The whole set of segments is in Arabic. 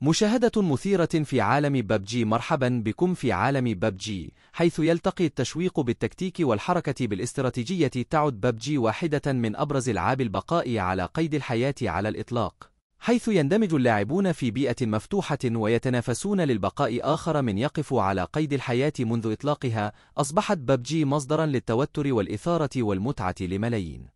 مشاهدة مثيرة في عالم ببجي مرحبا بكم في عالم ببجي حيث يلتقي التشويق بالتكتيك والحركة بالاستراتيجية تعد ببجي واحدة من أبرز العاب البقاء على قيد الحياة على الإطلاق حيث يندمج اللاعبون في بيئة مفتوحة ويتنافسون للبقاء آخر من يقف على قيد الحياة منذ إطلاقها أصبحت ببجي مصدرا للتوتر والإثارة والمتعة لملايين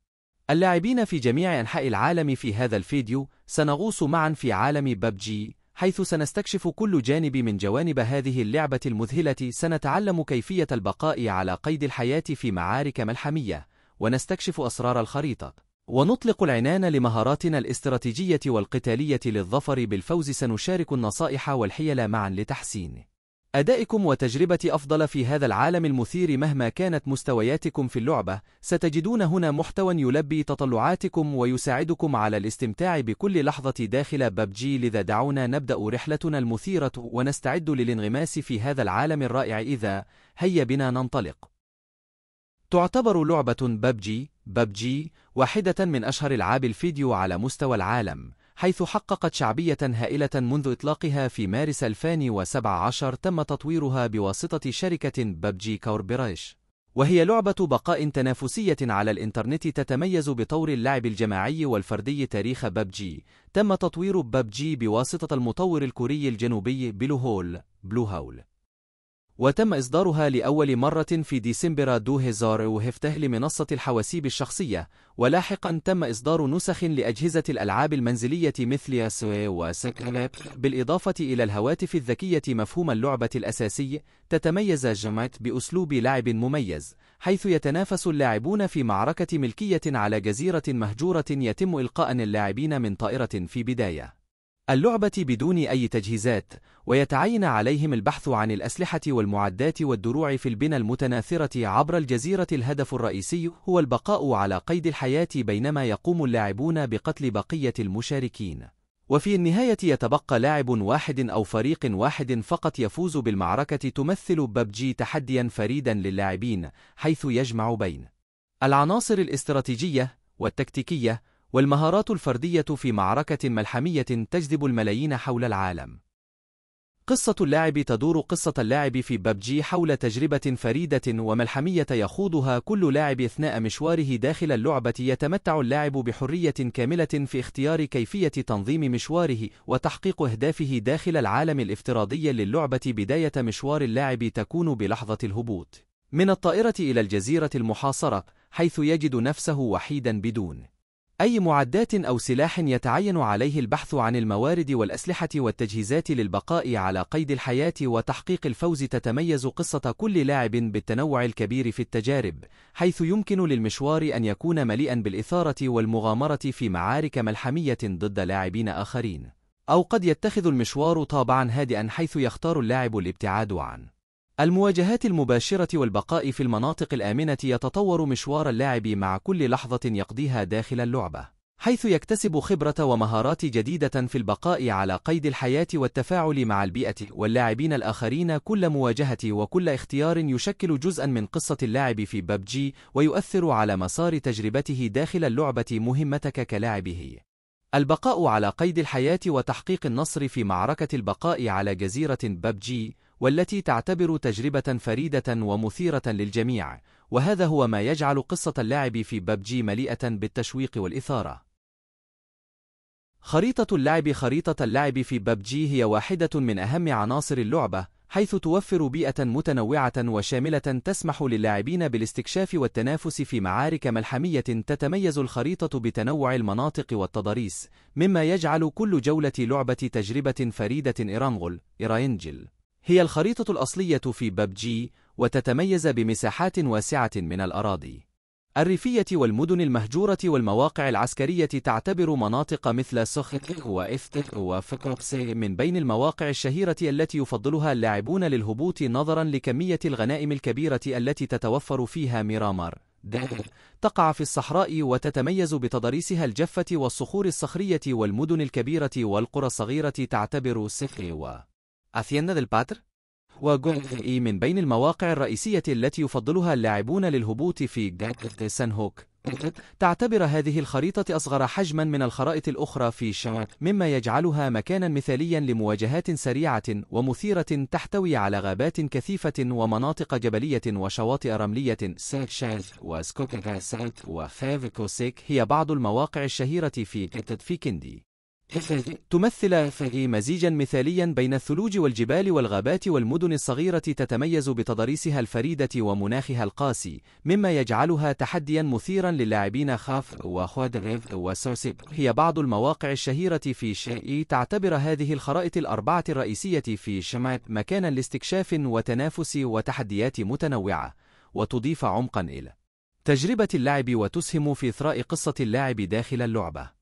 اللاعبين في جميع أنحاء العالم في هذا الفيديو سنغوص معا في عالم ببجي حيث سنستكشف كل جانب من جوانب هذه اللعبة المذهلة سنتعلم كيفية البقاء على قيد الحياة في معارك ملحمية ونستكشف أسرار الخريطة ونطلق العنان لمهاراتنا الاستراتيجية والقتالية للظفر بالفوز سنشارك النصائح والحيل معا لتحسينه أدائكم وتجربة أفضل في هذا العالم المثير مهما كانت مستوياتكم في اللعبة ستجدون هنا محتوى يلبي تطلعاتكم ويساعدكم على الاستمتاع بكل لحظة داخل ببجي لذا دعونا نبدأ رحلتنا المثيرة ونستعد للانغماس في هذا العالم الرائع إذا هيا بنا ننطلق تعتبر لعبة ببجي ببجي واحدة من أشهر العاب الفيديو على مستوى العالم حيث حققت شعبية هائلة منذ إطلاقها في مارس 2017 تم تطويرها بواسطة شركة ببجي كوربرايش وهي لعبة بقاء تنافسية على الإنترنت تتميز بطور اللعب الجماعي والفردي تاريخ ببجي تم تطوير ببجي بواسطة المطور الكوري الجنوبي بلوهول بلوهول وتم إصدارها لأول مرة في ديسمبر 2017 لمنصة الحواسيب الشخصية، ولاحقا تم إصدار نسخ لأجهزة الألعاب المنزلية مثل ياسوي وسكليب، بالإضافة إلى الهواتف الذكية مفهوم اللعبة الأساسي، تتميز جمعت بأسلوب لعب مميز، حيث يتنافس اللاعبون في معركة ملكية على جزيرة مهجورة يتم إلقاء اللاعبين من طائرة في بداية. اللعبة بدون أي تجهيزات ويتعين عليهم البحث عن الأسلحة والمعدات والدروع في البنى المتناثرة عبر الجزيرة الهدف الرئيسي هو البقاء على قيد الحياة بينما يقوم اللاعبون بقتل بقية المشاركين وفي النهاية يتبقى لاعب واحد أو فريق واحد فقط يفوز بالمعركة تمثل ببجي تحديا فريدا للاعبين حيث يجمع بين العناصر الاستراتيجية والتكتيكية والمهارات الفردية في معركة ملحمية تجذب الملايين حول العالم. قصة اللاعب تدور قصة اللاعب في ببجي حول تجربة فريدة وملحمية يخوضها كل لاعب أثناء مشواره داخل اللعبة يتمتع اللاعب بحرية كاملة في اختيار كيفية تنظيم مشواره وتحقيق أهدافه داخل العالم الافتراضي للعبة بداية مشوار اللاعب تكون بلحظة الهبوط من الطائرة إلى الجزيرة المحاصرة حيث يجد نفسه وحيدا بدون أي معدات أو سلاح يتعين عليه البحث عن الموارد والأسلحة والتجهيزات للبقاء على قيد الحياة وتحقيق الفوز تتميز قصة كل لاعب بالتنوع الكبير في التجارب، حيث يمكن للمشوار أن يكون مليئا بالإثارة والمغامرة في معارك ملحمية ضد لاعبين آخرين، أو قد يتخذ المشوار طابعا هادئا حيث يختار اللاعب الابتعاد عنه. المواجهات المباشرة والبقاء في المناطق الآمنة يتطور مشوار اللاعب مع كل لحظة يقضيها داخل اللعبة حيث يكتسب خبرة ومهارات جديدة في البقاء على قيد الحياة والتفاعل مع البيئة واللاعبين الآخرين كل مواجهة وكل اختيار يشكل جزءا من قصة اللاعب في ببجي ويؤثر على مسار تجربته داخل اللعبة مهمتك كلاعبه البقاء على قيد الحياة وتحقيق النصر في معركة البقاء على جزيرة ببجي والتي تعتبر تجربة فريدة ومثيرة للجميع وهذا هو ما يجعل قصة اللعب في ببجي مليئة بالتشويق والإثارة خريطة اللعب خريطة اللعب في ببجي هي واحدة من أهم عناصر اللعبة حيث توفر بيئة متنوعة وشاملة تسمح للاعبين بالاستكشاف والتنافس في معارك ملحمية تتميز الخريطة بتنوع المناطق والتضاريس مما يجعل كل جولة لعبة تجربة فريدة إرانغل إراينجل هي الخريطة الأصلية في ببجي وتتميز بمساحات واسعة من الأراضي الريفية والمدن المهجورة والمواقع العسكرية تعتبر مناطق مثل سخت وإفت وفكوبسي من بين المواقع الشهيرة التي يفضلها اللاعبون للهبوط نظرا لكمية الغنائم الكبيرة التي تتوفر فيها ميرامر تقع في الصحراء وتتميز بتضاريسها الجفة والصخور الصخرية والمدن الكبيرة والقرى الصغيرة تعتبر سخي Hacienda del Patr إي من بين المواقع الرئيسية التي يفضلها اللاعبون للهبوط في سان هوك تعتبر هذه الخريطة أصغر حجما من الخرائط الأخرى في شان مما يجعلها مكانا مثاليا لمواجهات سريعة ومثيرة تحتوي على غابات كثيفة ومناطق جبلية وشواطئ رملية ساكشاز وسكوكاسات وفافكوسيك هي بعض المواقع الشهيرة في في كندي تمثل مزيجا مثاليا بين الثلوج والجبال والغابات والمدن الصغيرة تتميز بتضاريسها الفريدة ومناخها القاسي مما يجعلها تحديا مثيرا للاعبين خاف وخوادريف وسوسيب هي بعض المواقع الشهيرة في شيء تعتبر هذه الخرائط الأربعة الرئيسية في شمال مكانا لاستكشاف وتنافس وتحديات متنوعة وتضيف عمقا إلى تجربة اللعب وتسهم في إثراء قصة اللاعب داخل اللعبة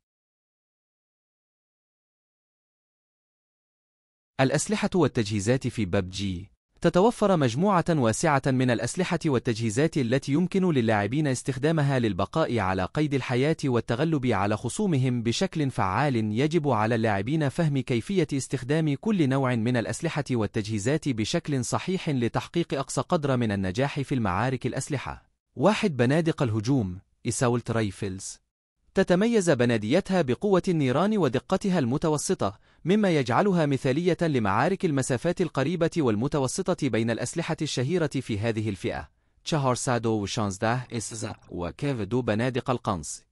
الأسلحة والتجهيزات في ببجي تتوفر مجموعة واسعة من الأسلحة والتجهيزات التي يمكن للاعبين استخدامها للبقاء على قيد الحياة والتغلب على خصومهم بشكل فعال يجب على اللاعبين فهم كيفية استخدام كل نوع من الأسلحة والتجهيزات بشكل صحيح لتحقيق أقصى قدر من النجاح في المعارك الأسلحة واحد بنادق الهجوم إساولت رايفلز تتميز بناديتها بقوة النيران ودقتها المتوسطة مما يجعلها مثالية لمعارك المسافات القريبة والمتوسطة بين الأسلحة الشهيرة في هذه الفئة تشهر سادو وشانزده إسزا وكيف دو بنادق القنص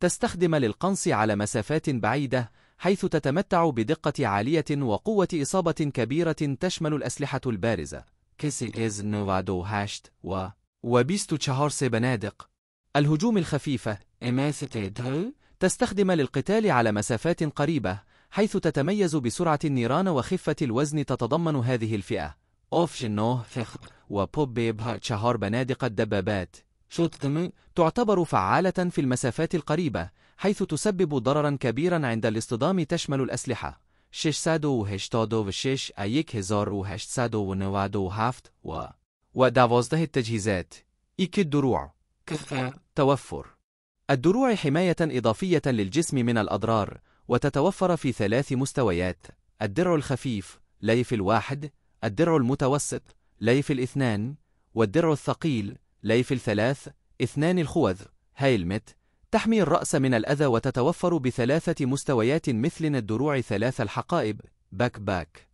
تستخدم للقنص على مسافات بعيدة حيث تتمتع بدقة عالية وقوة إصابة كبيرة تشمل الأسلحة البارزة كيسي إز نوفادو هاشت و وبيستو تشهر سي بنادق الهجوم الخفيفة تستخدم للقتال على مسافات قريبة حيث تتميز بسرعة النيران وخفة الوزن تتضمن هذه الفئة أوفشنو وبوبيب شهر بنادق الدبابات تعتبر فعالة في المسافات القريبة حيث تسبب ضررا كبيرا عند الاصطدام تشمل الأسلحة 686 أيك هزار و و 12 التجهيزات إيك الدروع توفر الدروع حماية إضافية للجسم من الأضرار وتتوفر في ثلاث مستويات الدرع الخفيف ليف الواحد الدرع المتوسط ليف الاثنان والدرع الثقيل ليف الثلاث اثنان الخوذ هايلمت تحمي الرأس من الأذى وتتوفر بثلاثة مستويات مثل الدروع ثلاث الحقائب باك باك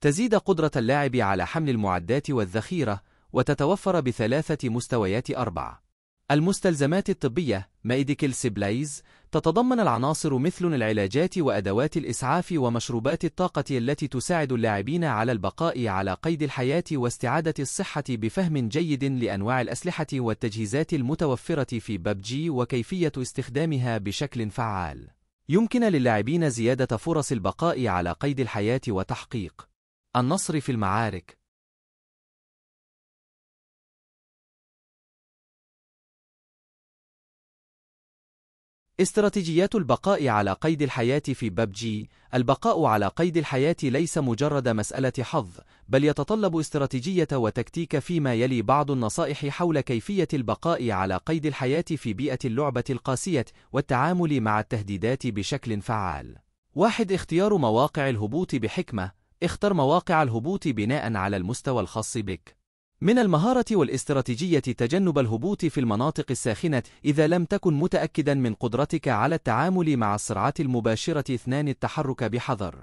تزيد قدرة اللاعب على حمل المعدات والذخيرة وتتوفر بثلاثة مستويات أربعة المستلزمات الطبية ميديكال سبلايز تتضمن العناصر مثل العلاجات وأدوات الإسعاف ومشروبات الطاقة التي تساعد اللاعبين على البقاء على قيد الحياة واستعادة الصحة بفهم جيد لأنواع الأسلحة والتجهيزات المتوفرة في ببجي وكيفية استخدامها بشكل فعال. يمكن للاعبين زيادة فرص البقاء على قيد الحياة وتحقيق النصر في المعارك استراتيجيات البقاء على قيد الحياة في ببجي البقاء على قيد الحياة ليس مجرد مسألة حظ بل يتطلب استراتيجية وتكتيك فيما يلي بعض النصائح حول كيفية البقاء على قيد الحياة في بيئة اللعبة القاسية والتعامل مع التهديدات بشكل فعال واحد اختيار مواقع الهبوط بحكمة اختر مواقع الهبوط بناء على المستوى الخاص بك من المهارة والاستراتيجية تجنب الهبوط في المناطق الساخنة إذا لم تكن متأكدا من قدرتك على التعامل مع السرعات المباشرة اثنان التحرك بحذر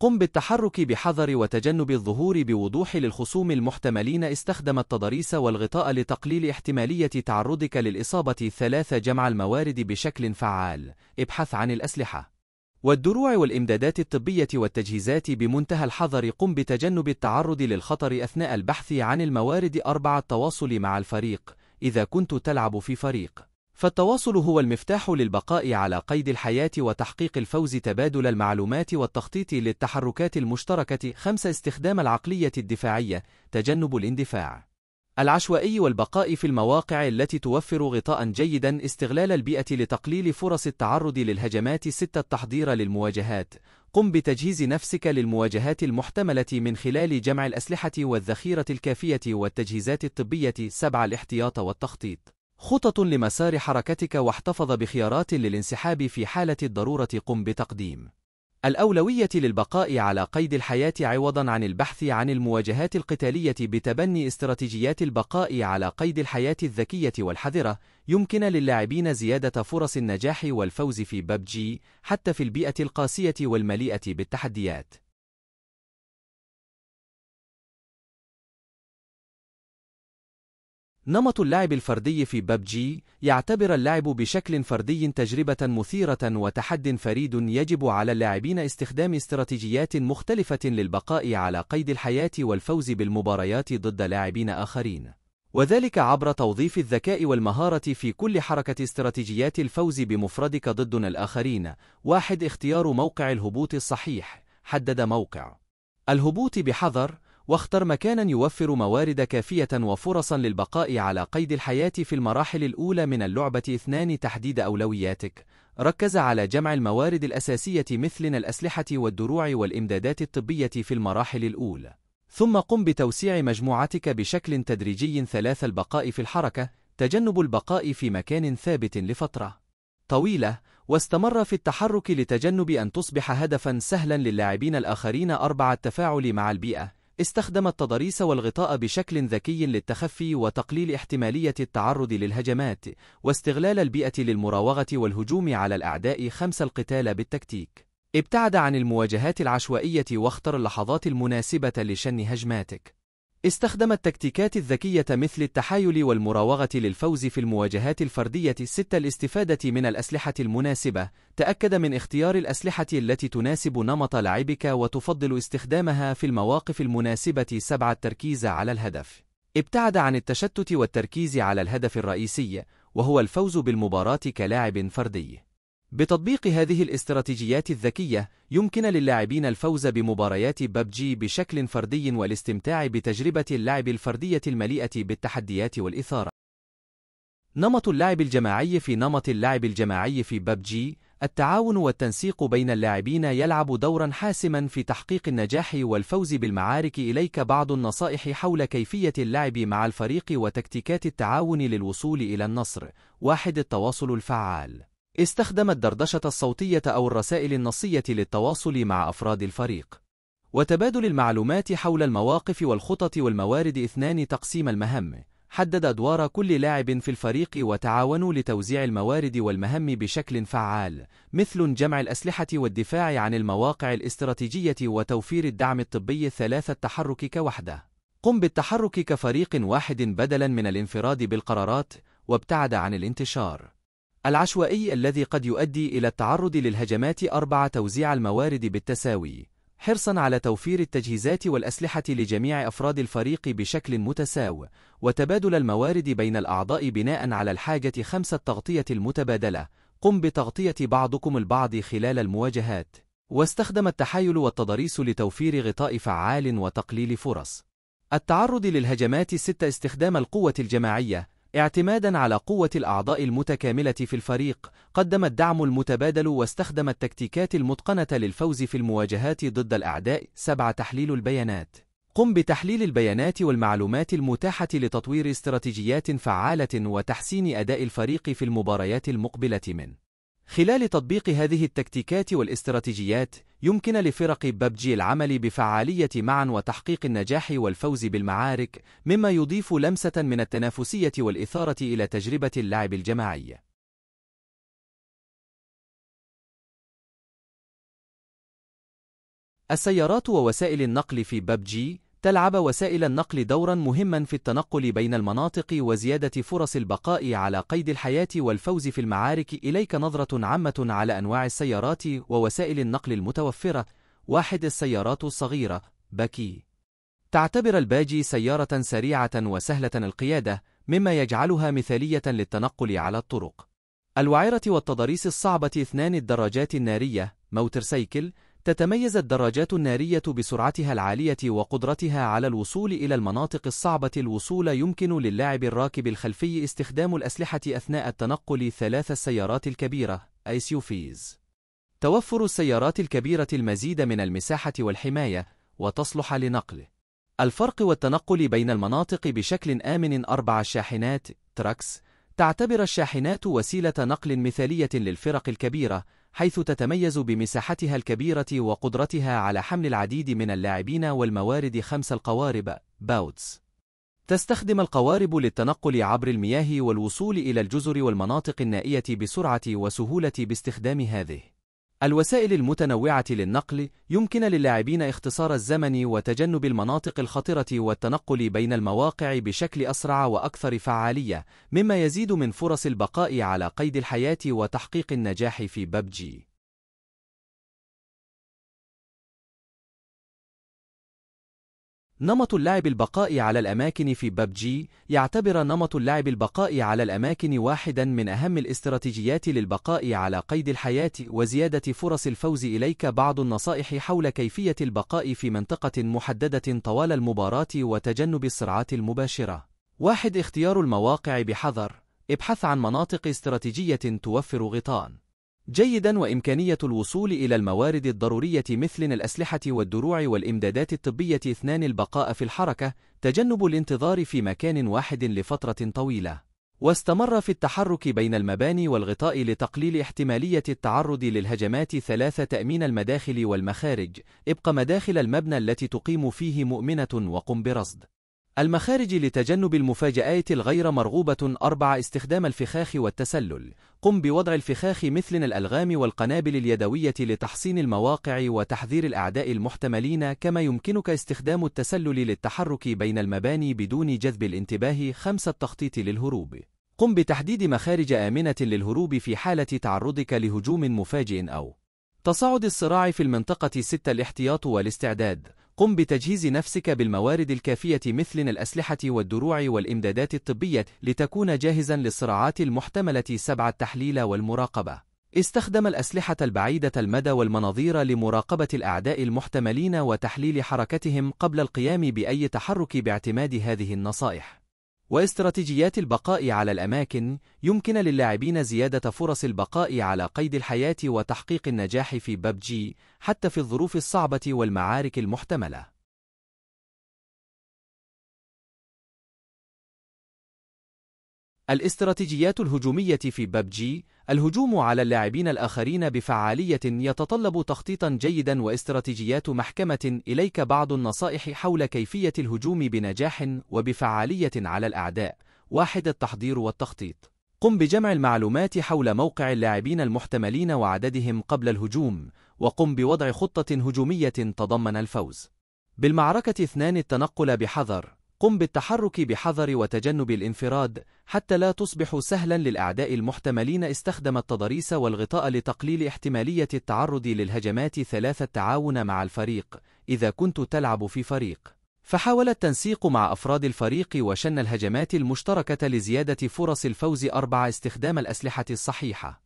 قم بالتحرك بحذر وتجنب الظهور بوضوح للخصوم المحتملين استخدم التضاريس والغطاء لتقليل احتمالية تعرضك للإصابة ثلاثة جمع الموارد بشكل فعال ابحث عن الأسلحة والدروع والإمدادات الطبية والتجهيزات بمنتهى الحذر قم بتجنب التعرض للخطر أثناء البحث عن الموارد أربعة التواصل مع الفريق إذا كنت تلعب في فريق فالتواصل هو المفتاح للبقاء على قيد الحياة وتحقيق الفوز تبادل المعلومات والتخطيط للتحركات المشتركة 5. استخدام العقلية الدفاعية تجنب الاندفاع العشوائي والبقاء في المواقع التي توفر غطاء جيدا استغلال البيئة لتقليل فرص التعرض للهجمات 6 التحضير للمواجهات قم بتجهيز نفسك للمواجهات المحتملة من خلال جمع الأسلحة والذخيرة الكافية والتجهيزات الطبية 7 الاحتياط والتخطيط خطط لمسار حركتك واحتفظ بخيارات للانسحاب في حالة الضرورة قم بتقديم الأولوية للبقاء على قيد الحياة عوضا عن البحث عن المواجهات القتالية بتبني استراتيجيات البقاء على قيد الحياة الذكية والحذرة يمكن للاعبين زيادة فرص النجاح والفوز في ببجي حتى في البيئة القاسية والمليئة بالتحديات نمط اللعب الفردي في ببجي يعتبر اللعب بشكل فردي تجربة مثيرة وتحد فريد يجب على اللاعبين استخدام استراتيجيات مختلفة للبقاء على قيد الحياة والفوز بالمباريات ضد لاعبين آخرين وذلك عبر توظيف الذكاء والمهارة في كل حركة استراتيجيات الفوز بمفردك ضد الآخرين واحد اختيار موقع الهبوط الصحيح حدد موقع الهبوط بحذر واختر مكانا يوفر موارد كافية وفرصا للبقاء على قيد الحياة في المراحل الأولى من اللعبة اثنان تحديد أولوياتك ركز على جمع الموارد الأساسية مثل الأسلحة والدروع والإمدادات الطبية في المراحل الأولى ثم قم بتوسيع مجموعتك بشكل تدريجي ثلاث البقاء في الحركة تجنب البقاء في مكان ثابت لفترة طويلة واستمر في التحرك لتجنب أن تصبح هدفا سهلا للاعبين الآخرين أربعة التفاعل مع البيئة استخدم التضاريس والغطاء بشكل ذكي للتخفي وتقليل احتمالية التعرض للهجمات واستغلال البيئة للمراوغة والهجوم على الأعداء خمس القتال بالتكتيك ابتعد عن المواجهات العشوائية واختر اللحظات المناسبة لشن هجماتك استخدم التكتيكات الذكية مثل التحايل والمراوغة للفوز في المواجهات الفردية 6 الاستفادة من الأسلحة المناسبة تأكد من اختيار الأسلحة التي تناسب نمط لعبك وتفضل استخدامها في المواقف المناسبة سبعة التركيز على الهدف ابتعد عن التشتت والتركيز على الهدف الرئيسي وهو الفوز بالمباراة كلاعب فردي بتطبيق هذه الاستراتيجيات الذكية، يمكن للاعبين الفوز بمباريات ببجي بشكل فردي والاستمتاع بتجربة اللعب الفردية المليئة بالتحديات والإثارة. نمط اللعب الجماعي في نمط اللعب الجماعي في ببجي، التعاون والتنسيق بين اللاعبين يلعب دورا حاسما في تحقيق النجاح والفوز بالمعارك إليك بعض النصائح حول كيفية اللعب مع الفريق وتكتيكات التعاون للوصول إلى النصر. واحد التواصل الفعال استخدم الدردشة الصوتية أو الرسائل النصية للتواصل مع أفراد الفريق وتبادل المعلومات حول المواقف والخطط والموارد اثنان تقسيم المهم حدد أدوار كل لاعب في الفريق وتعاونوا لتوزيع الموارد والمهام بشكل فعال مثل جمع الأسلحة والدفاع عن المواقع الاستراتيجية وتوفير الدعم الطبي الثلاثة التحرك كوحدة قم بالتحرك كفريق واحد بدلا من الانفراد بالقرارات وابتعد عن الانتشار العشوائي الذي قد يؤدي إلى التعرض للهجمات أربع توزيع الموارد بالتساوي حرصا على توفير التجهيزات والأسلحة لجميع أفراد الفريق بشكل متساو وتبادل الموارد بين الأعضاء بناء على الحاجة خمسة تغطية المتبادلة قم بتغطية بعضكم البعض خلال المواجهات واستخدم التحايل والتضاريس لتوفير غطاء فعال وتقليل فرص التعرض للهجمات 6 استخدام القوة الجماعية اعتمادا على قوة الأعضاء المتكاملة في الفريق قدم الدعم المتبادل واستخدم التكتيكات المتقنة للفوز في المواجهات ضد الأعداء سبع تحليل البيانات قم بتحليل البيانات والمعلومات المتاحة لتطوير استراتيجيات فعالة وتحسين أداء الفريق في المباريات المقبلة من خلال تطبيق هذه التكتيكات والاستراتيجيات يمكن لفرق ببجي العمل بفعالية معا وتحقيق النجاح والفوز بالمعارك مما يضيف لمسة من التنافسية والإثارة إلى تجربة اللعب الجماعي السيارات ووسائل النقل في ببجي تلعب وسائل النقل دورا مهما في التنقل بين المناطق وزيادة فرص البقاء على قيد الحياة والفوز في المعارك إليك نظرة عامة على أنواع السيارات ووسائل النقل المتوفرة واحد السيارات الصغيرة باكي تعتبر الباجي سيارة سريعة وسهلة القيادة مما يجعلها مثالية للتنقل على الطرق الوعرة والتضاريس الصعبة اثنان الدراجات النارية سيكل تتميز الدراجات النارية بسرعتها العالية وقدرتها على الوصول إلى المناطق الصعبة الوصول يمكن للاعب الراكب الخلفي استخدام الأسلحة أثناء التنقل ثلاث السيارات الكبيرة ISUVs توفر السيارات الكبيرة المزيد من المساحة والحماية وتصلح لنقل الفرق والتنقل بين المناطق بشكل آمن أربع شاحنات تراكس تعتبر الشاحنات وسيلة نقل مثالية للفرق الكبيرة حيث تتميز بمساحتها الكبيرة وقدرتها على حمل العديد من اللاعبين والموارد خمس القوارب باوتس تستخدم القوارب للتنقل عبر المياه والوصول إلى الجزر والمناطق النائية بسرعة وسهولة باستخدام هذه الوسائل المتنوعة للنقل يمكن للاعبين اختصار الزمن وتجنب المناطق الخطرة والتنقل بين المواقع بشكل أسرع وأكثر فعالية مما يزيد من فرص البقاء على قيد الحياة وتحقيق النجاح في ببجي نمط اللعب البقاء على الأماكن في ببجي يعتبر نمط اللعب البقاء على الأماكن واحدا من أهم الاستراتيجيات للبقاء على قيد الحياة وزيادة فرص الفوز إليك بعض النصائح حول كيفية البقاء في منطقة محددة طوال المباراة وتجنب الصراعات المباشرة واحد اختيار المواقع بحذر ابحث عن مناطق استراتيجية توفر غطاء جيدا وإمكانية الوصول إلى الموارد الضرورية مثل الأسلحة والدروع والإمدادات الطبية اثنان البقاء في الحركة تجنب الانتظار في مكان واحد لفترة طويلة واستمر في التحرك بين المباني والغطاء لتقليل احتمالية التعرض للهجمات ثلاثة تأمين المداخل والمخارج ابق مداخل المبنى التي تقيم فيه مؤمنة وقم برصد المخارج لتجنب المفاجآت الغير مرغوبة 4 استخدام الفخاخ والتسلل قم بوضع الفخاخ مثل الألغام والقنابل اليدوية لتحصين المواقع وتحذير الأعداء المحتملين كما يمكنك استخدام التسلل للتحرك بين المباني بدون جذب الانتباه 5 التخطيط للهروب قم بتحديد مخارج آمنة للهروب في حالة تعرضك لهجوم مفاجئ أو تصاعد الصراع في المنطقة 6 الاحتياط والاستعداد قم بتجهيز نفسك بالموارد الكافية مثل الأسلحة والدروع والإمدادات الطبية لتكون جاهزا للصراعات المحتملة سبع التحليل والمراقبة. استخدم الأسلحة البعيدة المدى والمناظير لمراقبة الأعداء المحتملين وتحليل حركتهم قبل القيام بأي تحرك باعتماد هذه النصائح. واستراتيجيات البقاء على الأماكن يمكن للاعبين زيادة فرص البقاء على قيد الحياة وتحقيق النجاح في ببجي حتى في الظروف الصعبة والمعارك المحتملة الاستراتيجيات الهجومية في ببجي الهجوم على اللاعبين الآخرين بفعالية يتطلب تخطيطا جيدا واستراتيجيات محكمة إليك بعض النصائح حول كيفية الهجوم بنجاح وبفعالية على الأعداء واحد التحضير والتخطيط قم بجمع المعلومات حول موقع اللاعبين المحتملين وعددهم قبل الهجوم وقم بوضع خطة هجومية تضمن الفوز بالمعركة اثنان التنقل بحذر قم بالتحرك بحذر وتجنب الانفراد حتى لا تصبح سهلا للأعداء المحتملين استخدم التضاريس والغطاء لتقليل احتمالية التعرض للهجمات ثلاثة التعاون مع الفريق إذا كنت تلعب في فريق فحاول التنسيق مع أفراد الفريق وشن الهجمات المشتركة لزيادة فرص الفوز أربع استخدام الأسلحة الصحيحة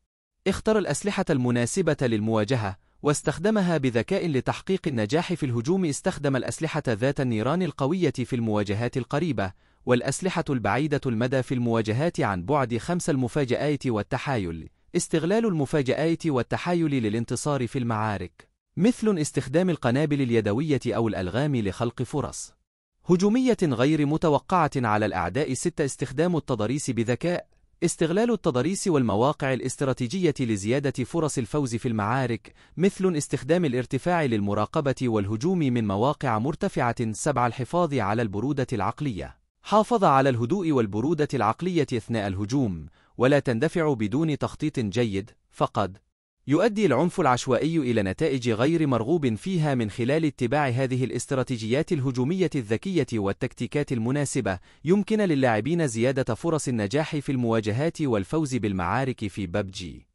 اختر الأسلحة المناسبة للمواجهة واستخدمها بذكاء لتحقيق النجاح في الهجوم استخدم الأسلحة ذات النيران القوية في المواجهات القريبة والأسلحة البعيدة المدى في المواجهات عن بعد خمس المفاجآت والتحايل استغلال المفاجآت والتحايل للانتصار في المعارك مثل استخدام القنابل اليدوية أو الألغام لخلق فرص هجومية غير متوقعة على الأعداء 6 استخدام التضاريس بذكاء استغلال التضاريس والمواقع الاستراتيجية لزيادة فرص الفوز في المعارك مثل استخدام الارتفاع للمراقبة والهجوم من مواقع مرتفعة سبع الحفاظ على البرودة العقلية حافظ على الهدوء والبرودة العقلية أثناء الهجوم ولا تندفع بدون تخطيط جيد فقد يؤدي العنف العشوائي إلى نتائج غير مرغوب فيها من خلال اتباع هذه الاستراتيجيات الهجومية الذكية والتكتيكات المناسبة يمكن للاعبين زيادة فرص النجاح في المواجهات والفوز بالمعارك في ببجي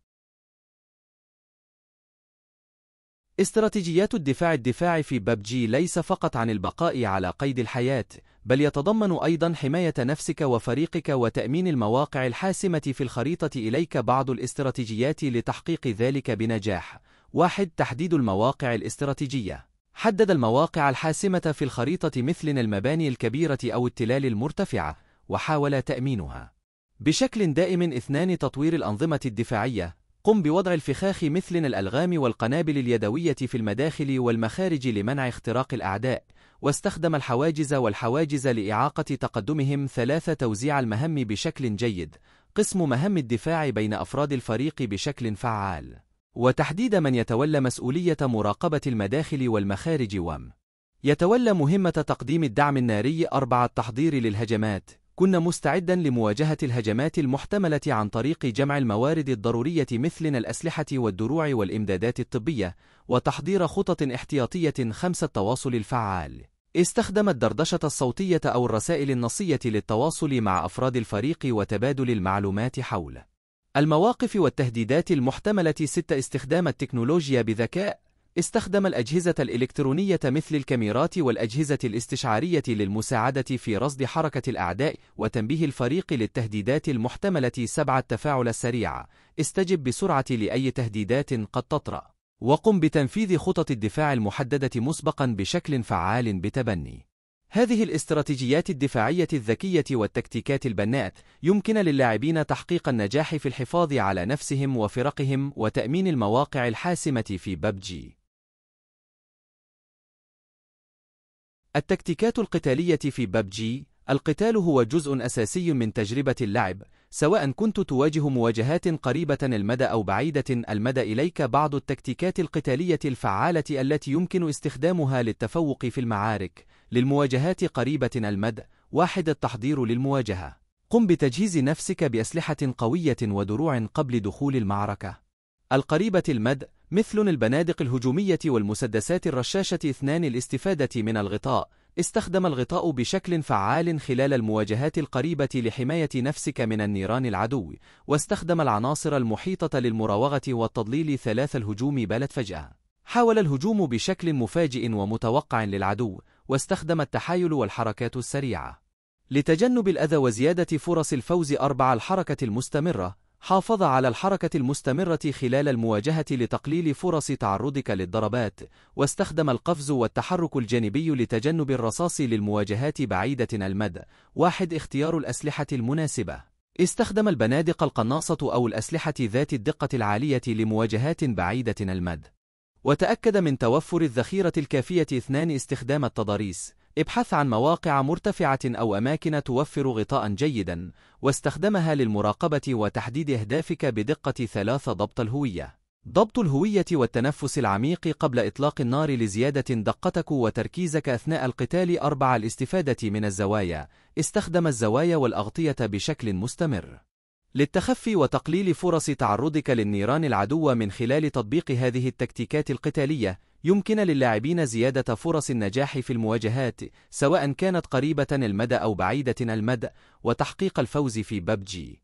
استراتيجيات الدفاع الدفاع في ببجي ليس فقط عن البقاء على قيد الحياة بل يتضمن أيضا حماية نفسك وفريقك وتأمين المواقع الحاسمة في الخريطة إليك بعض الاستراتيجيات لتحقيق ذلك بنجاح. 1. تحديد المواقع الاستراتيجية حدد المواقع الحاسمة في الخريطة مثل المباني الكبيرة أو التلال المرتفعة وحاول تأمينها بشكل دائم اثنان تطوير الأنظمة الدفاعية قم بوضع الفخاخ مثل الألغام والقنابل اليدوية في المداخل والمخارج لمنع اختراق الأعداء واستخدم الحواجز والحواجز لإعاقة تقدمهم ثلاثة توزيع المهم بشكل جيد قسم مهم الدفاع بين أفراد الفريق بشكل فعال وتحديد من يتولى مسؤولية مراقبة المداخل والمخارج وم يتولى مهمة تقديم الدعم الناري أربعة تحضير للهجمات كن مستعدا لمواجهة الهجمات المحتملة عن طريق جمع الموارد الضرورية مثلنا الأسلحة والدروع والإمدادات الطبية وتحضير خطط احتياطية خمسة التواصل الفعال استخدم الدردشة الصوتية أو الرسائل النصية للتواصل مع أفراد الفريق وتبادل المعلومات حول المواقف والتهديدات المحتملة 6 استخدام التكنولوجيا بذكاء استخدم الأجهزة الإلكترونية مثل الكاميرات والأجهزة الاستشعارية للمساعدة في رصد حركة الأعداء وتنبيه الفريق للتهديدات المحتملة سبعة التفاعل السريع استجب بسرعة لأي تهديدات قد تطرأ وقم بتنفيذ خطط الدفاع المحددة مسبقا بشكل فعال بتبني هذه الاستراتيجيات الدفاعية الذكية والتكتيكات البناءة يمكن للاعبين تحقيق النجاح في الحفاظ على نفسهم وفرقهم وتأمين المواقع الحاسمة في ببجي التكتيكات القتالية في ببجي القتال هو جزء أساسي من تجربة اللعب سواء كنت تواجه مواجهات قريبة المدى أو بعيدة المدى إليك بعض التكتيكات القتالية الفعالة التي يمكن استخدامها للتفوق في المعارك للمواجهات قريبة المدى واحد التحضير للمواجهة قم بتجهيز نفسك بأسلحة قوية ودروع قبل دخول المعركة القريبة المد مثل البنادق الهجومية والمسدسات الرشاشة اثنان الاستفادة من الغطاء استخدم الغطاء بشكل فعال خلال المواجهات القريبة لحماية نفسك من النيران العدو واستخدم العناصر المحيطة للمراوغة والتضليل ثلاث الهجوم بلت فجأة حاول الهجوم بشكل مفاجئ ومتوقع للعدو واستخدم التحايل والحركات السريعة لتجنب الأذى وزيادة فرص الفوز أربع الحركة المستمرة حافظ على الحركة المستمرة خلال المواجهة لتقليل فرص تعرضك للضربات واستخدم القفز والتحرك الجانبي لتجنب الرصاص للمواجهات بعيدة المدى واحد اختيار الأسلحة المناسبة استخدم البنادق القناصة أو الأسلحة ذات الدقة العالية لمواجهات بعيدة المدى. وتأكد من توفر الذخيرة الكافية اثنان استخدام التضاريس ابحث عن مواقع مرتفعة أو أماكن توفر غطاء جيدا واستخدمها للمراقبة وتحديد أهدافك بدقة ثلاثة ضبط الهوية ضبط الهوية والتنفس العميق قبل إطلاق النار لزيادة دقتك وتركيزك أثناء القتال أربع الاستفادة من الزوايا استخدم الزوايا والأغطية بشكل مستمر للتخفي وتقليل فرص تعرضك للنيران العدو من خلال تطبيق هذه التكتيكات القتالية يمكن للاعبين زيادة فرص النجاح في المواجهات سواء كانت قريبة المدى أو بعيدة المدى وتحقيق الفوز في ببجي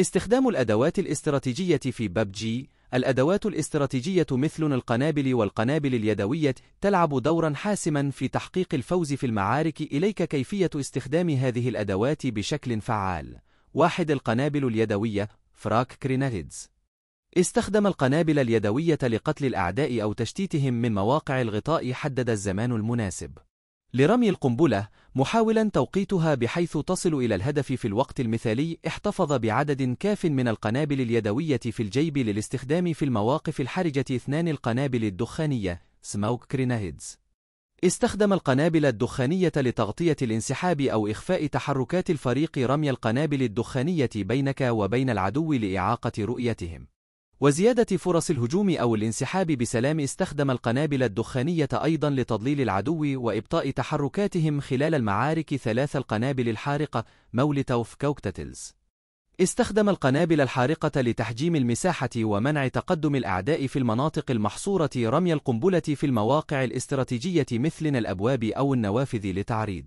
استخدام الأدوات الاستراتيجية في ببجي الأدوات الاستراتيجية مثل القنابل والقنابل اليدوية تلعب دورا حاسما في تحقيق الفوز في المعارك إليك كيفية استخدام هذه الأدوات بشكل فعال واحد القنابل اليدوية فراك كرينغيدز استخدم القنابل اليدوية لقتل الأعداء أو تشتيتهم من مواقع الغطاء حدد الزمان المناسب لرمي القنبلة محاولا توقيتها بحيث تصل إلى الهدف في الوقت المثالي احتفظ بعدد كاف من القنابل اليدوية في الجيب للاستخدام في المواقف الحرجة اثنان القنابل الدخانية سموك كريناهيدز استخدم القنابل الدخانية لتغطية الانسحاب أو إخفاء تحركات الفريق رمي القنابل الدخانية بينك وبين العدو لإعاقة رؤيتهم وزيادة فرص الهجوم أو الانسحاب بسلام استخدم القنابل الدخانية أيضا لتضليل العدو وإبطاء تحركاتهم خلال المعارك ثلاث القنابل الحارقة مولتوف كوكتتلز استخدم القنابل الحارقة لتحجيم المساحة ومنع تقدم الأعداء في المناطق المحصورة رمي القنبلة في المواقع الاستراتيجية مثل الأبواب أو النوافذ لتعريض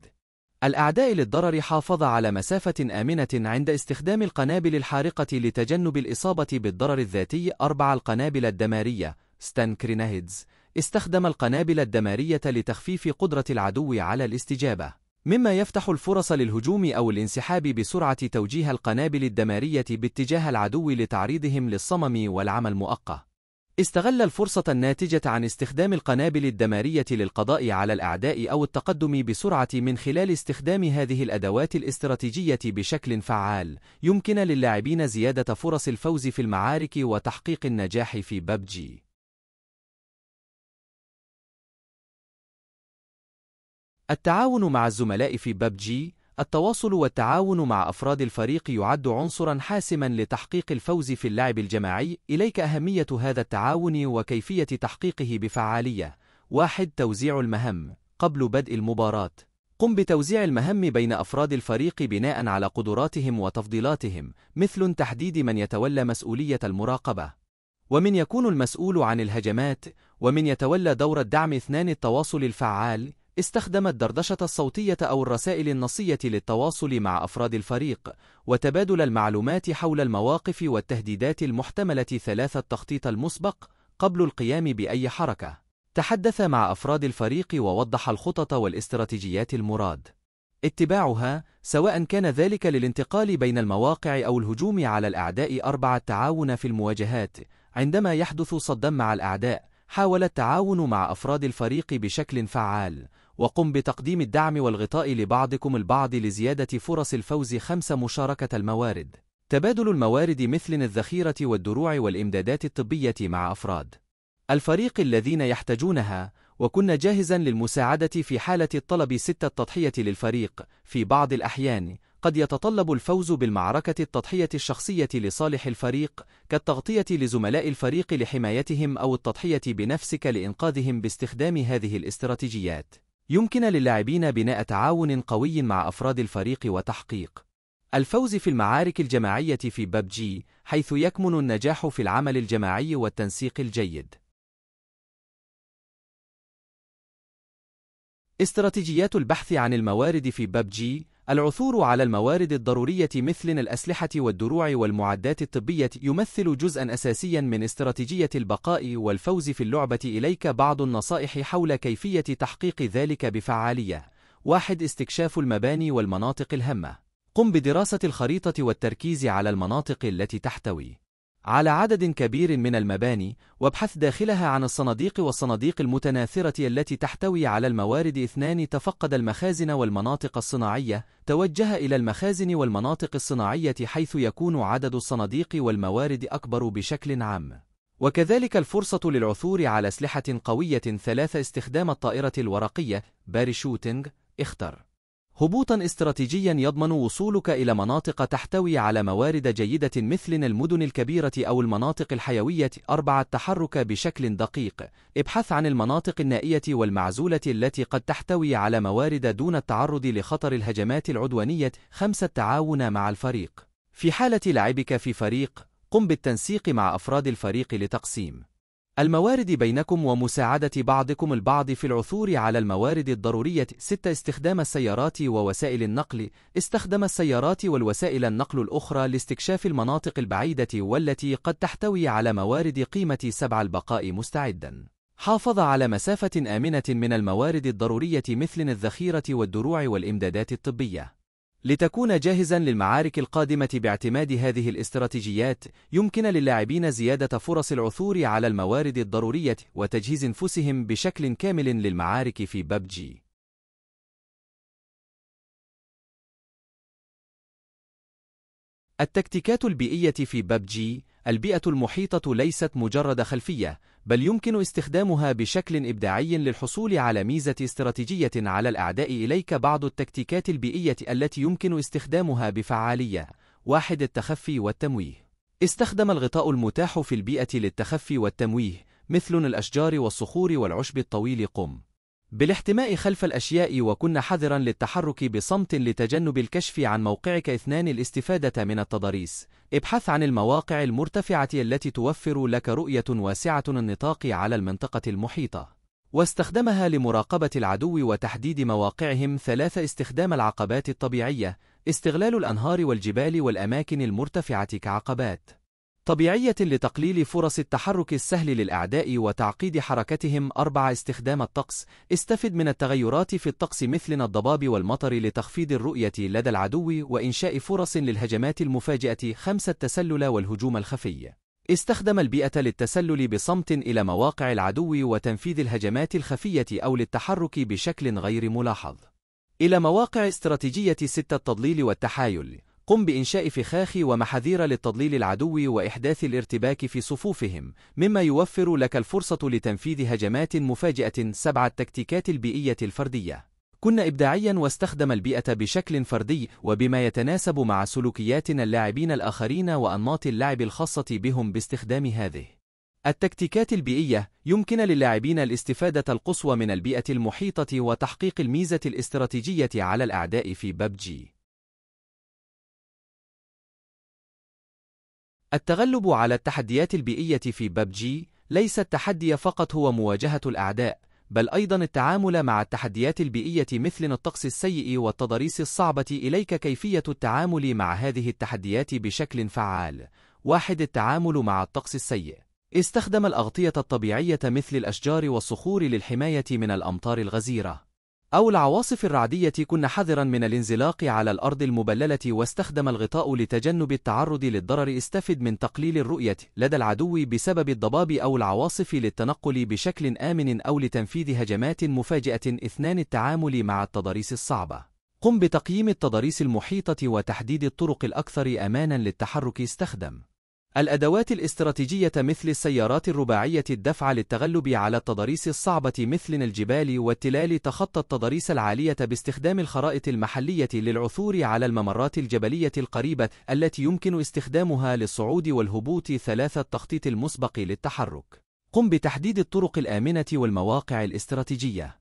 الأعداء للضرر حافظ على مسافة آمنة عند استخدام القنابل الحارقة لتجنب الإصابة بالضرر الذاتي أربع القنابل الدمارية ستانكرينهيدز استخدم القنابل الدمارية لتخفيف قدرة العدو على الاستجابة مما يفتح الفرص للهجوم أو الانسحاب بسرعة توجيه القنابل الدمارية باتجاه العدو لتعريضهم للصمم والعمل المؤقت استغل الفرصة الناتجة عن استخدام القنابل الدمارية للقضاء على الأعداء أو التقدم بسرعة من خلال استخدام هذه الأدوات الاستراتيجية بشكل فعال يمكن للاعبين زيادة فرص الفوز في المعارك وتحقيق النجاح في ببجي التعاون مع الزملاء في ببجي التواصل والتعاون مع أفراد الفريق يعد عنصرا حاسما لتحقيق الفوز في اللعب الجماعي إليك أهمية هذا التعاون وكيفية تحقيقه بفعالية واحد توزيع المهام قبل بدء المباراة قم بتوزيع المهام بين أفراد الفريق بناء على قدراتهم وتفضيلاتهم مثل تحديد من يتولى مسؤولية المراقبة ومن يكون المسؤول عن الهجمات ومن يتولى دور الدعم اثنان التواصل الفعال استخدم الدردشة الصوتية أو الرسائل النصية للتواصل مع أفراد الفريق وتبادل المعلومات حول المواقف والتهديدات المحتملة ثلاثة التخطيط المسبق قبل القيام بأي حركة تحدث مع أفراد الفريق ووضح الخطط والاستراتيجيات المراد اتباعها سواء كان ذلك للانتقال بين المواقع أو الهجوم على الأعداء أربعة التعاون في المواجهات عندما يحدث صدا مع الأعداء حاول التعاون مع أفراد الفريق بشكل فعال وقم بتقديم الدعم والغطاء لبعضكم البعض لزيادة فرص الفوز خمسة مشاركة الموارد تبادل الموارد مثل الذخيرة والدروع والإمدادات الطبية مع أفراد الفريق الذين يحتاجونها وكن جاهزا للمساعدة في حالة الطلب ستة التضحية للفريق في بعض الأحيان قد يتطلب الفوز بالمعركة التضحية الشخصية لصالح الفريق كالتغطية لزملاء الفريق لحمايتهم أو التضحية بنفسك لإنقاذهم باستخدام هذه الاستراتيجيات يمكن للاعبين بناء تعاون قوي مع أفراد الفريق وتحقيق الفوز في المعارك الجماعية في ببجي حيث يكمن النجاح في العمل الجماعي والتنسيق الجيد استراتيجيات البحث عن الموارد في ببجي العثور على الموارد الضرورية مثل الأسلحة والدروع والمعدات الطبية يمثل جزءا أساسيا من استراتيجية البقاء والفوز في اللعبة إليك بعض النصائح حول كيفية تحقيق ذلك بفعالية واحد استكشاف المباني والمناطق الهامة قم بدراسة الخريطة والتركيز على المناطق التي تحتوي على عدد كبير من المباني وابحث داخلها عن الصناديق والصناديق المتناثرة التي تحتوي على الموارد اثنان تفقد المخازن والمناطق الصناعية توجه إلى المخازن والمناطق الصناعية حيث يكون عدد الصناديق والموارد أكبر بشكل عام وكذلك الفرصة للعثور على أسلحة قوية ثلاثة استخدام الطائرة الورقية باريشوتينج اختر هبوطا استراتيجيا يضمن وصولك إلى مناطق تحتوي على موارد جيدة مثل المدن الكبيرة أو المناطق الحيوية أربعة التحرك بشكل دقيق ابحث عن المناطق النائية والمعزولة التي قد تحتوي على موارد دون التعرض لخطر الهجمات العدوانية خمسة التعاون مع الفريق في حالة لعبك في فريق قم بالتنسيق مع أفراد الفريق لتقسيم الموارد بينكم ومساعدة بعضكم البعض في العثور على الموارد الضرورية 6 استخدام السيارات ووسائل النقل استخدم السيارات والوسائل النقل الأخرى لاستكشاف المناطق البعيدة والتي قد تحتوي على موارد قيمة 7 البقاء مستعدا حافظ على مسافة آمنة من الموارد الضرورية مثل الذخيرة والدروع والإمدادات الطبية لتكون جاهزا للمعارك القادمة باعتماد هذه الاستراتيجيات يمكن للاعبين زيادة فرص العثور على الموارد الضرورية وتجهيز انفسهم بشكل كامل للمعارك في ببجي التكتيكات البيئية في ببجي البيئة المحيطة ليست مجرد خلفية بل يمكن استخدامها بشكل إبداعي للحصول على ميزة استراتيجية على الأعداء إليك بعض التكتيكات البيئية التي يمكن استخدامها بفعالية واحد التخفي والتمويه استخدم الغطاء المتاح في البيئة للتخفي والتمويه مثل الأشجار والصخور والعشب الطويل قم بالاحتماء خلف الأشياء وكن حذرا للتحرك بصمت لتجنب الكشف عن موقعك اثنان الاستفادة من التضاريس ابحث عن المواقع المرتفعة التي توفر لك رؤية واسعة النطاق على المنطقة المحيطة واستخدمها لمراقبة العدو وتحديد مواقعهم ثلاثة استخدام العقبات الطبيعية استغلال الأنهار والجبال والأماكن المرتفعة كعقبات طبيعية لتقليل فرص التحرك السهل للأعداء وتعقيد حركتهم أربع استخدام الطقس استفد من التغيرات في الطقس مثل الضباب والمطر لتخفيض الرؤية لدى العدو وإنشاء فرص للهجمات المفاجئة خمسة التسلل والهجوم الخفي استخدم البيئة للتسلل بصمت إلى مواقع العدو وتنفيذ الهجمات الخفية أو للتحرك بشكل غير ملاحظ إلى مواقع استراتيجية ستة التضليل والتحايل قم بإنشاء فخاخ ومحاذير للتضليل العدو وإحداث الارتباك في صفوفهم مما يوفر لك الفرصة لتنفيذ هجمات مفاجئة سبع التكتيكات البيئية الفردية كن إبداعيا واستخدم البيئة بشكل فردي وبما يتناسب مع سلوكيات اللاعبين الآخرين وأنماط اللعب الخاصة بهم باستخدام هذه التكتيكات البيئية يمكن للاعبين الاستفادة القصوى من البيئة المحيطة وتحقيق الميزة الاستراتيجية على الأعداء في ببجي التغلب على التحديات البيئية في ببجي ليس التحدي فقط هو مواجهة الأعداء بل أيضا التعامل مع التحديات البيئية مثل الطقس السيء والتضاريس الصعبة إليك كيفية التعامل مع هذه التحديات بشكل فعال واحد التعامل مع الطقس السيء استخدم الأغطية الطبيعية مثل الأشجار والصخور للحماية من الأمطار الغزيرة أو العواصف الرعدية كن حذرا من الانزلاق على الأرض المبللة واستخدم الغطاء لتجنب التعرض للضرر استفد من تقليل الرؤية لدى العدو بسبب الضباب أو العواصف للتنقل بشكل آمن أو لتنفيذ هجمات مفاجئة اثنان التعامل مع التضاريس الصعبة قم بتقييم التضاريس المحيطة وتحديد الطرق الأكثر أمانا للتحرك استخدم الأدوات الاستراتيجية مثل السيارات الرباعية الدفع للتغلب على التضاريس الصعبة مثل الجبال والتلال تخطى التضاريس العالية باستخدام الخرائط المحلية للعثور على الممرات الجبلية القريبة التي يمكن استخدامها للصعود والهبوط ثلاثة التخطيط المسبق للتحرك. قم بتحديد الطرق الآمنة والمواقع الاستراتيجية.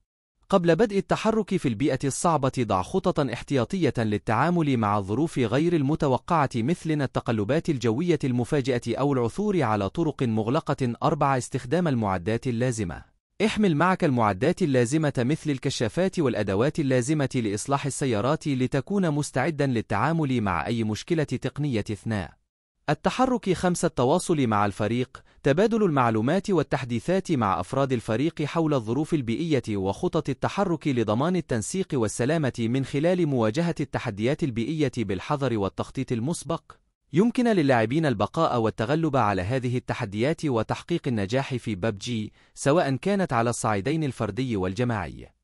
قبل بدء التحرك في البيئة الصعبة ضع خططا احتياطية للتعامل مع الظروف غير المتوقعة مثل التقلبات الجوية المفاجئة أو العثور على طرق مغلقة أربع استخدام المعدات اللازمة احمل معك المعدات اللازمة مثل الكشافات والأدوات اللازمة لإصلاح السيارات لتكون مستعدا للتعامل مع أي مشكلة تقنية اثناء التحرك خمسة التواصل مع الفريق تبادل المعلومات والتحديثات مع أفراد الفريق حول الظروف البيئية وخطط التحرك لضمان التنسيق والسلامة من خلال مواجهة التحديات البيئية بالحذر والتخطيط المسبق يمكن للاعبين البقاء والتغلب على هذه التحديات وتحقيق النجاح في ببجي سواء كانت على الصعيدين الفردي والجماعي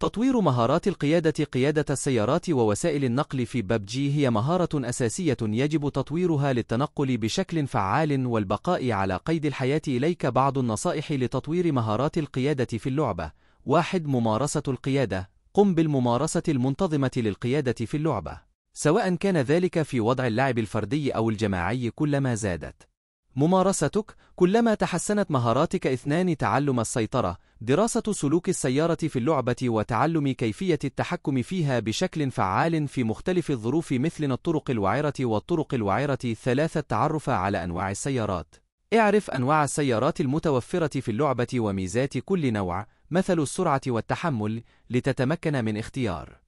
تطوير مهارات القيادة قيادة السيارات ووسائل النقل في ببجي هي مهارة أساسية يجب تطويرها للتنقل بشكل فعال والبقاء على قيد الحياة إليك بعض النصائح لتطوير مهارات القيادة في اللعبة 1. ممارسة القيادة قم بالممارسة المنتظمة للقيادة في اللعبة سواء كان ذلك في وضع اللعب الفردي أو الجماعي كلما زادت ممارستك كلما تحسنت مهاراتك اثنان تعلم السيطرة دراسة سلوك السيارة في اللعبة وتعلم كيفية التحكم فيها بشكل فعال في مختلف الظروف مثل الطرق الوعرة والطرق الوعرة ثلاثة التعرف على أنواع السيارات اعرف أنواع السيارات المتوفرة في اللعبة وميزات كل نوع مثل السرعة والتحمل لتتمكن من اختيار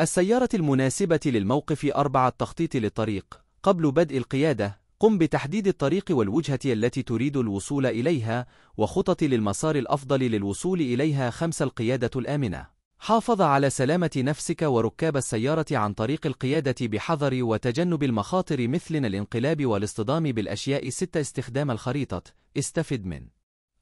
السيارة المناسبة للموقف أربعة تخطيط للطريق قبل بدء القيادة قم بتحديد الطريق والوجهة التي تريد الوصول إليها وخطط للمسار الأفضل للوصول إليها خمس القيادة الآمنة حافظ على سلامة نفسك وركاب السيارة عن طريق القيادة بحذر وتجنب المخاطر مثل الانقلاب والاصطدام بالأشياء الستة استخدام الخريطة استفد من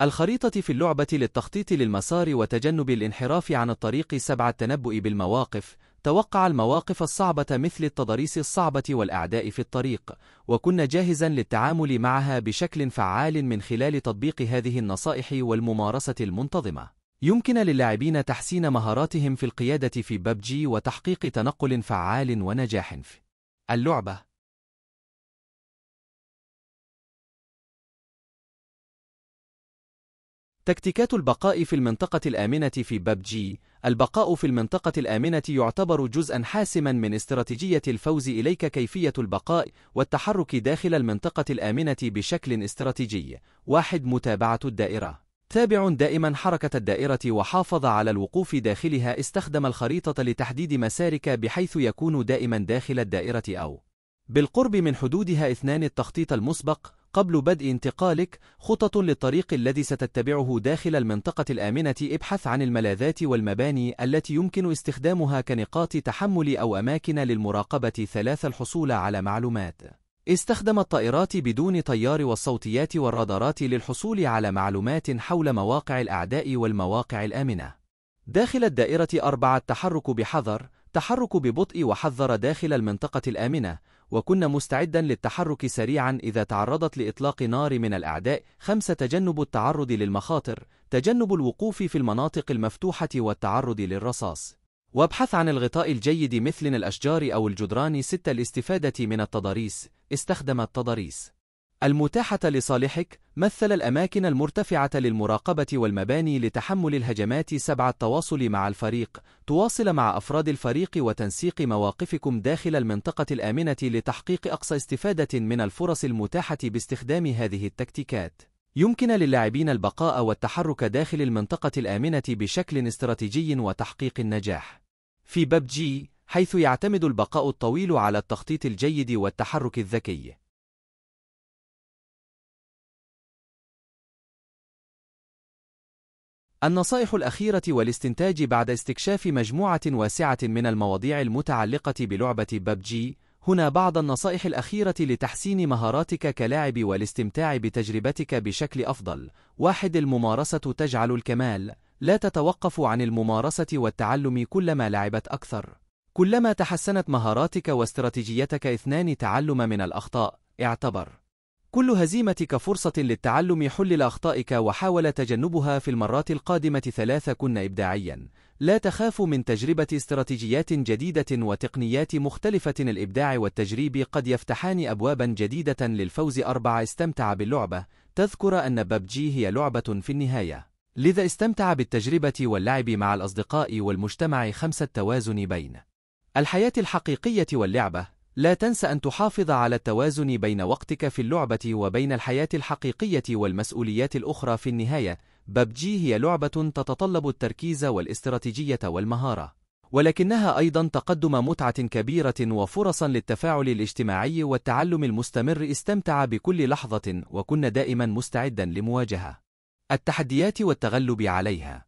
الخريطة في اللعبة للتخطيط للمسار وتجنب الانحراف عن الطريق سبعة التنبؤ بالمواقف توقع المواقف الصعبة مثل التضاريس الصعبة والأعداء في الطريق وكن جاهزا للتعامل معها بشكل فعال من خلال تطبيق هذه النصائح والممارسة المنتظمة يمكن للاعبين تحسين مهاراتهم في القيادة في ببجي وتحقيق تنقل فعال ونجاح في اللعبة تكتيكات البقاء في المنطقة الآمنة في ببجي البقاء في المنطقة الآمنة يعتبر جزءا حاسما من استراتيجية الفوز إليك كيفية البقاء والتحرك داخل المنطقة الآمنة بشكل استراتيجي. واحد متابعة الدائرة تابع دائما حركة الدائرة وحافظ على الوقوف داخلها استخدم الخريطة لتحديد مسارك بحيث يكون دائما داخل الدائرة أو بالقرب من حدودها اثنان التخطيط المسبق قبل بدء انتقالك خطط للطريق الذي ستتبعه داخل المنطقة الآمنة ابحث عن الملاذات والمباني التي يمكن استخدامها كنقاط تحمل أو أماكن للمراقبة ثلاث الحصول على معلومات استخدم الطائرات بدون طيار والصوتيات والرادارات للحصول على معلومات حول مواقع الأعداء والمواقع الآمنة داخل الدائرة أربعة تحرك بحذر تحرك ببطء وحذر داخل المنطقة الآمنة وكن مستعدا للتحرك سريعا إذا تعرضت لإطلاق نار من الأعداء خمسة تجنب التعرض للمخاطر تجنب الوقوف في المناطق المفتوحة والتعرض للرصاص وابحث عن الغطاء الجيد مثل الأشجار أو الجدران ستة الاستفادة من التضاريس استخدم التضاريس المتاحة لصالحك مثل الأماكن المرتفعة للمراقبة والمباني لتحمل الهجمات سبع التواصل مع الفريق تواصل مع أفراد الفريق وتنسيق مواقفكم داخل المنطقة الآمنة لتحقيق أقصى استفادة من الفرص المتاحة باستخدام هذه التكتيكات يمكن للاعبين البقاء والتحرك داخل المنطقة الآمنة بشكل استراتيجي وتحقيق النجاح في ببجي حيث يعتمد البقاء الطويل على التخطيط الجيد والتحرك الذكي النصائح الأخيرة والاستنتاج بعد استكشاف مجموعة واسعة من المواضيع المتعلقة بلعبة ببجي هنا بعض النصائح الأخيرة لتحسين مهاراتك كلاعب والاستمتاع بتجربتك بشكل أفضل واحد الممارسة تجعل الكمال لا تتوقف عن الممارسة والتعلم كلما لعبت أكثر كلما تحسنت مهاراتك واستراتيجيتك اثنان تعلم من الأخطاء اعتبر كل هزيمتك فرصة للتعلم حلل أخطائك وحاول تجنبها في المرات القادمة ثلاثة كن إبداعيا لا تخاف من تجربة استراتيجيات جديدة وتقنيات مختلفة الإبداع والتجريب قد يفتحان أبوابا جديدة للفوز أربعة استمتع باللعبة تذكر أن ببجي هي لعبة في النهاية لذا استمتع بالتجربة واللعب مع الأصدقاء والمجتمع خمسة توازن بين الحياة الحقيقية واللعبة لا تنس أن تحافظ على التوازن بين وقتك في اللعبة وبين الحياة الحقيقية والمسؤوليات الأخرى في النهاية ببجي هي لعبة تتطلب التركيز والاستراتيجية والمهارة ولكنها أيضا تقدم متعة كبيرة وفرصا للتفاعل الاجتماعي والتعلم المستمر استمتع بكل لحظة وكن دائما مستعدا لمواجهة التحديات والتغلب عليها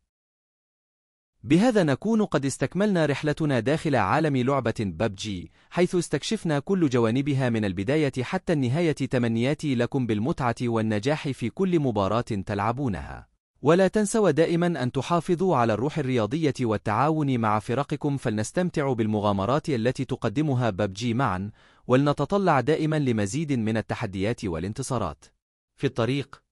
بهذا نكون قد استكملنا رحلتنا داخل عالم لعبة ببجي حيث استكشفنا كل جوانبها من البداية حتى النهاية تمنياتي لكم بالمتعة والنجاح في كل مباراة تلعبونها ولا تنسوا دائما أن تحافظوا على الروح الرياضية والتعاون مع فرقكم فلنستمتع بالمغامرات التي تقدمها ببجي معا ولنتطلع دائما لمزيد من التحديات والانتصارات في الطريق